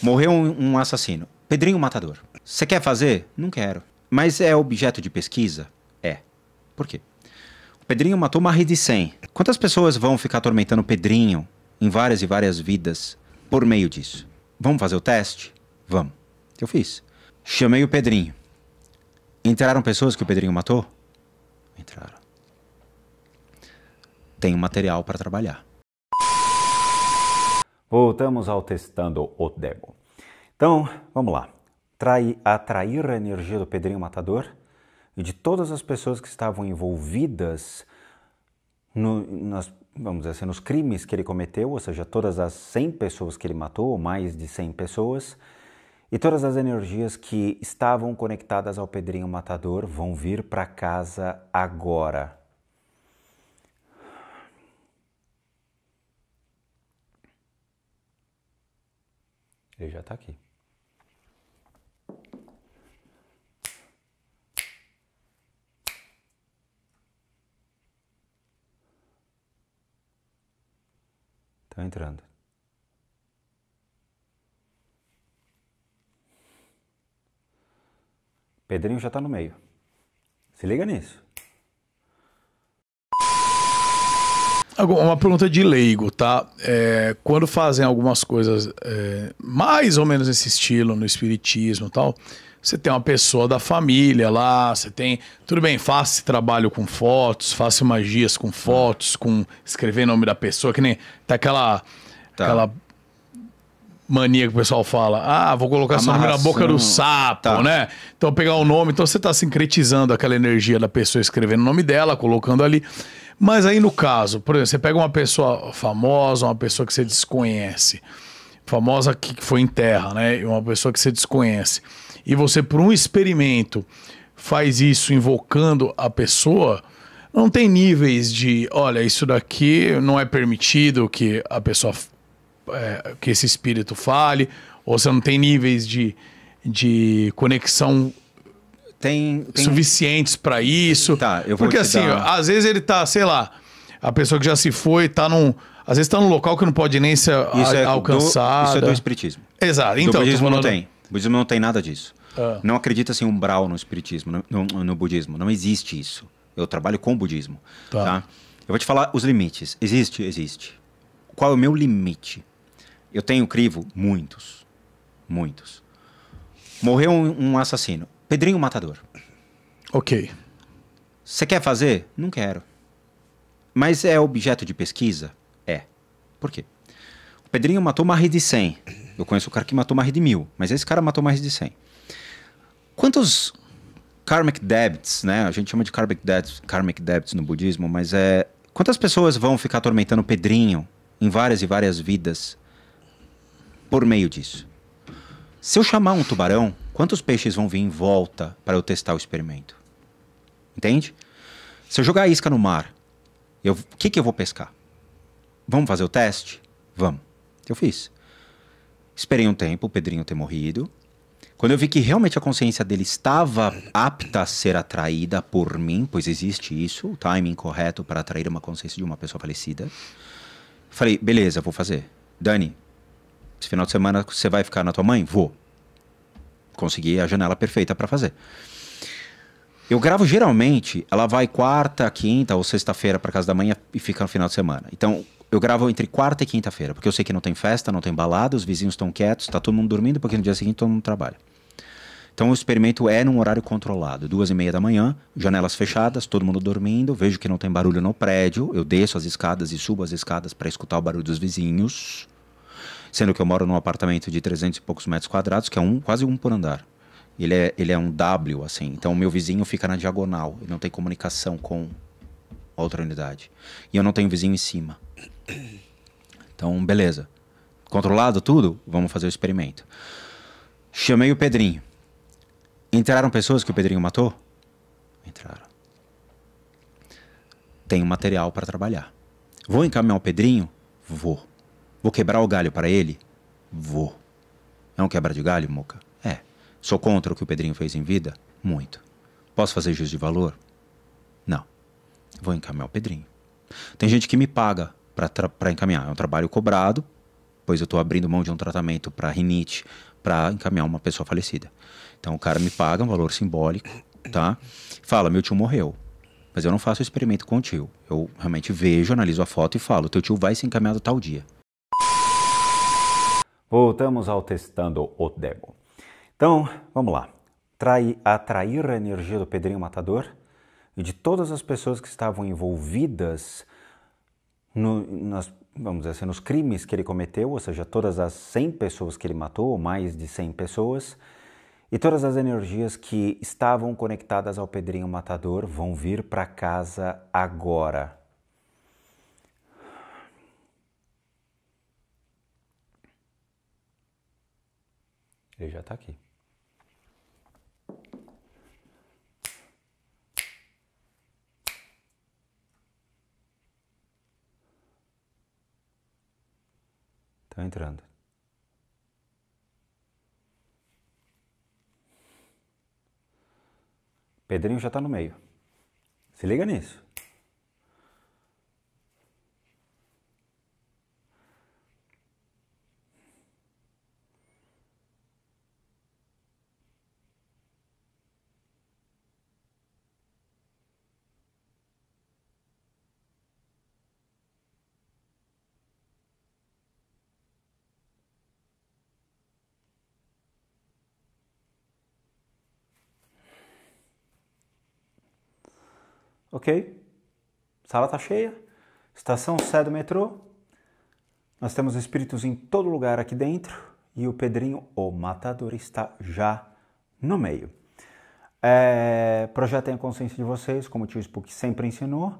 Morreu um, assassino. Pedrinho Matador. Você quer fazer? Não quero. Mas é objeto de pesquisa? É. Por quê? O Pedrinho matou uma rede de 100. Quantas pessoas vão ficar atormentando o Pedrinho em várias e várias vidas por meio disso? Vamos fazer o teste? Vamos. Eu fiz. Chamei o Pedrinho. Entraram pessoas que o Pedrinho matou? Entraram. Tenho material para trabalhar. Voltamos ao testando o demo. Então, vamos lá. Trai, atrair a energia do Pedrinho Matador e de todas as pessoas que estavam envolvidas no, nas, vamos dizer assim, nos crimes que ele cometeu, ou seja, todas as 100 pessoas que ele matou, ou mais de 100 pessoas, e todas as energias que estavam conectadas ao Pedrinho Matador vão vir para casa agora. Ele já está aqui. Está entrando. Pedrinho já está no meio. Se liga nisso. Uma pergunta de leigo, tá? É, quando fazem algumas coisas é, mais ou menos nesse estilo, no espiritismo e tal, você tem uma pessoa da família lá, você tem. Tudo bem, faça trabalho com fotos, faça magias com fotos, com escrever nome da pessoa, que nem. Tá aquela. Tá. aquela mania que o pessoal fala. Ah, vou colocar seu nome na boca do sapo, tá. né? Então pegar o nome, então você está sincretizando aquela energia da pessoa escrevendo o nome dela, colocando ali. Mas aí no caso, por exemplo, você pega uma pessoa famosa, uma pessoa que você desconhece, famosa que foi em terra, né? Uma pessoa que você desconhece. E você, por um experimento, faz isso invocando a pessoa, não tem níveis de, olha, isso daqui não é permitido que a pessoa, é, que esse espírito fale, ou você não tem níveis de, de conexão tem, tem... suficientes para isso. Tá, eu vou Porque assim, dar... às vezes ele tá, sei lá, a pessoa que já se foi tá num. Às vezes tá num local que não pode nem ser é alcançado. Isso é do espiritismo. Exato. Então, o budismo falando... não tem. O budismo não tem nada disso. Ah. Não acredita assim umbral no espiritismo, no, no, no, budismo. Não existe isso. Eu trabalho com o budismo. Tá. tá. Eu vou te falar os limites. Existe, existe. Qual é o meu limite? Eu tenho crivo muitos, muitos. Morreu um, um assassino Pedrinho Matador. Ok. Você quer fazer? Não quero. Mas é objeto de pesquisa? É. Por quê? O Pedrinho matou uma rede de 100. Eu conheço o cara que matou uma rede de mil, mas esse cara matou mais de 100. Quantos karmic debts, né? A gente chama de karmic debts, karmic debts no budismo, mas é quantas pessoas vão ficar atormentando o Pedrinho em várias e várias vidas por meio disso? Se eu chamar um tubarão quantos peixes vão vir em volta para eu testar o experimento? Entende? Se eu jogar isca no mar, o que, que eu vou pescar? Vamos fazer o teste? Vamos. Eu fiz. Esperei um tempo, o Pedrinho ter morrido. Quando eu vi que realmente a consciência dele estava apta a ser atraída por mim, pois existe isso, o timing correto para atrair uma consciência de uma pessoa falecida, falei: beleza, vou fazer. Dani, esse final de semana você vai ficar na tua mãe? Vou consegui a janela perfeita para fazer. Eu gravo geralmente, ela vai quarta, quinta ou sexta-feira para casa da manhã e fica no final de semana. Então, eu gravo entre quarta e quinta-feira, porque eu sei que não tem festa, não tem balada, os vizinhos estão quietos, está todo mundo dormindo, porque no dia seguinte todo mundo trabalha. Então o experimento é num horário controlado, duas e meia da manhã, janelas fechadas, todo mundo dormindo, vejo que não tem barulho no prédio, eu desço as escadas e subo as escadas para escutar o barulho dos vizinhos. Sendo que eu moro num apartamento de 300 e poucos metros quadrados, que é um, quase um por andar. Ele é, ele é um W, assim. Então, o meu vizinho fica na diagonal. Ele não tem comunicação com a outra unidade. E eu não tenho vizinho em cima. Então, beleza. Controlado tudo? Vamos fazer o experimento. Chamei o Pedrinho. Entraram pessoas que o Pedrinho matou? Entraram. Tenho material para trabalhar. Vou encaminhar o Pedrinho? Vou. Vou quebrar o galho para ele? Vou. É um quebra de galho, Moca? É. Sou contra o que o Pedrinho fez em vida? Muito. Posso fazer juízo de valor? Não. Vou encaminhar o Pedrinho. Tem gente que me paga para encaminhar. É um trabalho cobrado, pois eu estou abrindo mão de um tratamento para rinite para encaminhar uma pessoa falecida. Então o cara me paga um valor simbólico, tá? Fala, meu tio morreu. Mas eu não faço o experimento com o tio. Eu realmente vejo, analiso a foto e falo, teu tio vai ser encaminhado tal dia. Voltamos ao testando o demo. Então, vamos lá. Trai, atrair a energia do Pedrinho Matador e de todas as pessoas que estavam envolvidas no, nas, vamos dizer assim, nos crimes que ele cometeu, ou seja, todas as 100 pessoas que ele matou, ou mais de 100 pessoas, e todas as energias que estavam conectadas ao Pedrinho Matador vão vir para casa agora. Ele já está aqui. Está entrando. Pedrinho já está no meio. Se liga nisso. ok? Sala está cheia, estação C do metrô. Nós temos espíritos em todo lugar aqui dentro e o Pedrinho, o matador, está já no meio. É, projetem a consciência de vocês, como o tio Spook sempre ensinou.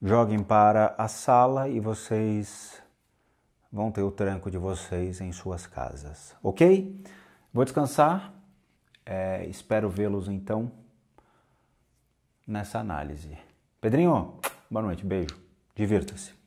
Joguem para a sala e vocês vão ter o tranco de vocês em suas casas, ok? Vou descansar. É, espero vê-los então nessa análise. Pedrinho, boa noite, beijo, divirta-se.